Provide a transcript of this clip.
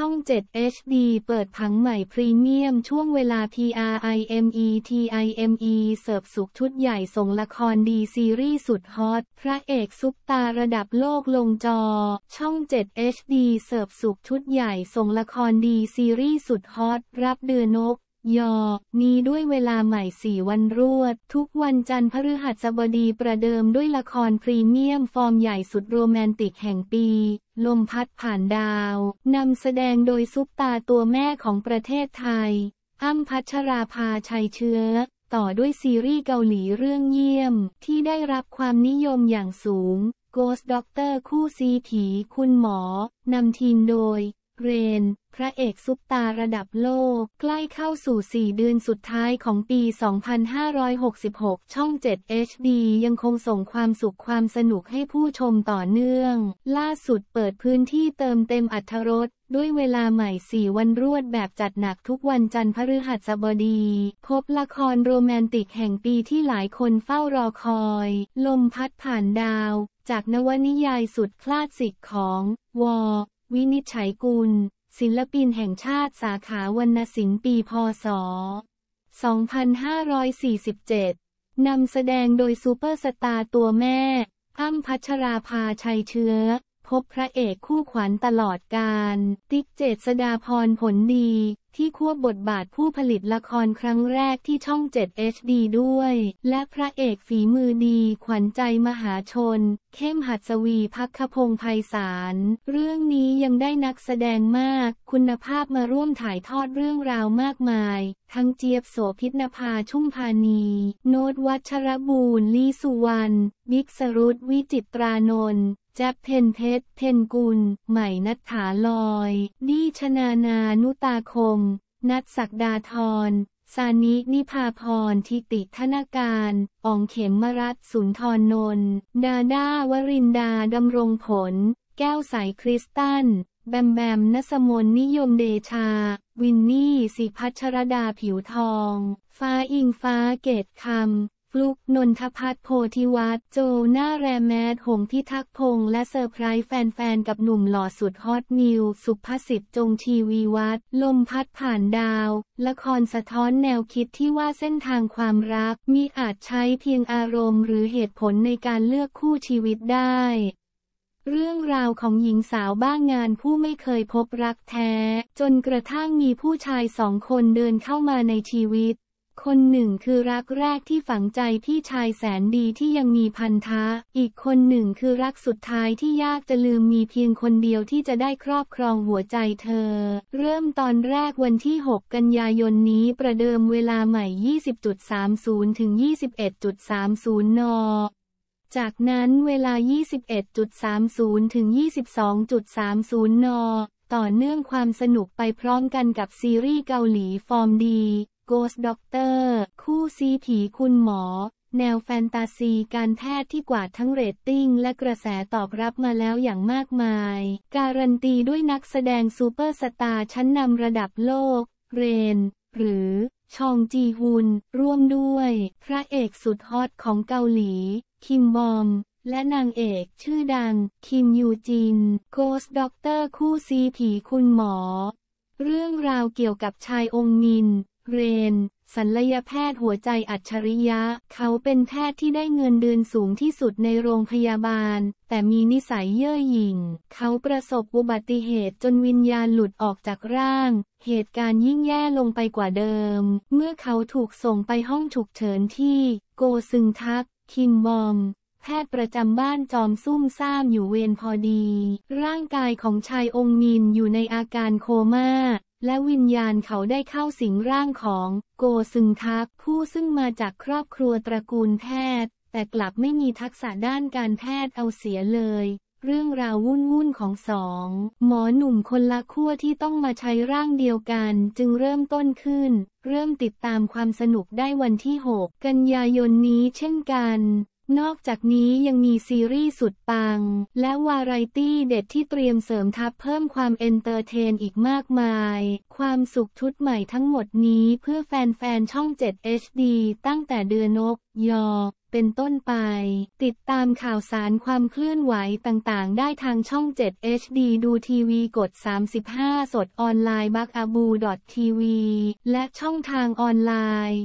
ช่อง 7 HD เปิดผังใหม่พรีเมียมช่วงเวลา PRIMETIME เสิร์ฟสุขชุดใหญ่ส่งละครดีซีรีส์สุดฮอตพระเอกซุปตาระดับโลกลงจอ ช่อง 7 HD เสิร์ฟสุขชุดใหญ่ส่งละครดีซีรีส์สุดฮอตรับเดือนกยอนี้ด้วยเวลาใหม่สี่วันรวด ทุกวันจันทร์พฤหัสบดีประเดิมด้วยละครพรีเมียมฟอร์มใหญ่สุดโรแมนติกแห่งปี ลมพัดผ่านดาว นำแสดงโดยซุปตาตัวแม่ของประเทศไทยอ้ำพัชราภาชัยเชื้อ ต่อด้วยซีรีส์เกาหลีเรื่องเยี่ยม ที่ได้รับความนิยมอย่างสูง Ghost Doctor คู่ซีผีคุณหมอ นำทีมโดยเรน พระเอกซุปตาระดับโลก ใกล้เข้าสู่4เดือนสุดท้ายของปี 2566 ช่อง 7 HD ยังคงส่งความสุขความสนุกให้ผู้ชมต่อเนื่อง ล่าสุดเปิดพื้นที่เติมเต็มอัธรสด้วยเวลาใหม่ 4 วันรวดแบบจัดหนักทุกวันจันทร์พฤหัสบดี พบละครโรแมนติกแห่งปีที่หลายคนเฝ้ารอคอย ลมพัดผ่านดาว จากนวนิยายสุดคลาสสิกของวอวินิจฉัยกุล ศิลปินแห่งชาติสาขาวรรณศิลป์ปีพศ 2547 นำแสดงโดยซูเปอร์สตาร์ตัวแม่อ้มพัชราภาชัยเชื้อ พบพระเอกคู่ขวัญตลอดการ ติ๊กเจษดาพรผลดีที่ควบบทบาทผู้ผลิตละครครั้งแรกที่ช่อง 7 HD ด้วย และพระเอกฝีมือดีขวัญใจมหาชน เข้มหัดสวีพักพงไพศาล เรื่องนี้ยังได้นักแสดงมาก คุณภาพมาร่วมถ่ายทอดเรื่องราวมากมาย ทั้งเจี๊ยบโสพิณภาชุ่มพานี โนดวัชรบูรลีสุวรรณ บิ๊กสรุตวิจิตรานนท์แจ็ปเพนเพชรเพนกุล ใหม่นัฐาลอย ดีชนานานุตาคมนัทศักดาธรซานินิพาพร ทิติธนการอ่องเข็มมรัตสุนทรนนท์ดาดาวรินดา ดำรงผล แก้วสายคริสตัน แบมแบมนสมน นิยมเดชา วินนี่สิพัชรดาผิวทอง ฟ้าอิงฟ้า เกตคำลุกนนทพัฒน์โพธิวัฒน์โจหน้าแรมแมดหงพิทักษ์พง์และเซอร์ไพรส์แฟนๆกับหนุ่มหล่อสุดฮอตนิวสุภาษิตจงทีวีวัฒน์ลมพัดผ่านดาวละครสะท้อนแนวคิดที่ว่าเส้นทางความรักมีอาจใช้เพียงอารมณ์หรือเหตุผลในการเลือกคู่ชีวิตได้ เรื่องราวของหญิงสาวบ้างงานผู้ไม่เคยพบรักแท้ จนกระทั่งมีผู้ชายสองคนเดินเข้ามาในชีวิตคนหนึ่งคือรักแรกที่ฝังใจพี่ชายแสนดีที่ยังมีพันธะ อีกคนหนึ่งคือรักสุดท้ายที่ยากจะลืมมีเพียงคนเดียวที่จะได้ครอบครองหัวใจเธอ เริ่มตอนแรกวันที่ 6 กันยายนนี้ประเดิมเวลาใหม่ 20.30ถึง21.30 น จากนั้นเวลา 21.30ถึง22.30 น ต่อเนื่องความสนุกไปพร้อมกันกับซีรีส์เกาหลีฟอร์มดีโกสด็อกเตอร์คู่ซีผีคุณหมอ แนวแฟนตาซีการแพทย์ที่กวาดทั้งเรตติ้งและกระแสตอบรับมาแล้วอย่างมากมาย การันตีด้วยนักแสดงซูเปอร์สตาร์ชั้นนำระดับโลก เรน หรือ ชองจีฮุน ร่วมด้วย พระเอกสุดฮอตของเกาหลีคิมบอม และนางเอกชื่อดัง คิมยูจินโกสด็อกเตอร์คู่ซีผีคุณหมอ เรื่องราวเกี่ยวกับชายองค์มินเรนศัลยแพทย์หัวใจอัจฉริยะ เขาเป็นแพทย์ที่ได้เงินเดือนสูงที่สุดในโรงพยาบาล แต่มีนิสัยเย่อหยิ่ง เขาประสบอุบัติเหตุจนวิญญาณหลุดออกจากร่าง เหตุการณ์ยิ่งแย่ลงไปกว่าเดิม เมื่อเขาถูกส่งไปห้องฉุกเฉินที่โกซึงทัก คิมบอม แพทย์ประจำบ้านจอมซุ่มซ่ามอยู่เวรพอดี ร่างกายของชายองค์มินอยู่ในอาการโคมา่าและวิญญาณเขาได้เข้าสิงร่างของ โกซึงทัก ผู้ซึ่งมาจากครอบครัวตระกูลแพทย์ แต่กลับไม่มีทักษะด้านการแพทย์เอาเสียเลย เรื่องราววุ่นวุ่นของสอง หมอหนุ่มคนละขั้วที่ต้องมาใช้ร่างเดียวกัน จึงเริ่มต้นขึ้น เริ่มติดตามความสนุกได้วันที่ 6 กันยายนนี้เช่นกันนอกจากนี้ยังมีซีรีส์สุดปังและวาไรตี้เด็ดที่เตรียมเสริมทัพเพิ่มความเอนเตอร์เทนอีกมากมาย ความสุขชุดใหม่ทั้งหมดนี้เพื่อแฟนๆช่อง 7 HD ตั้งแต่เดือนนกยอเป็นต้นไป ติดตามข่าวสารความเคลื่อนไหวต่างๆ ได้ทางช่อง7 HD ดูทีวีกด 35 สดออนไลน์บักอาบูทีวีและช่องทางออนไลน์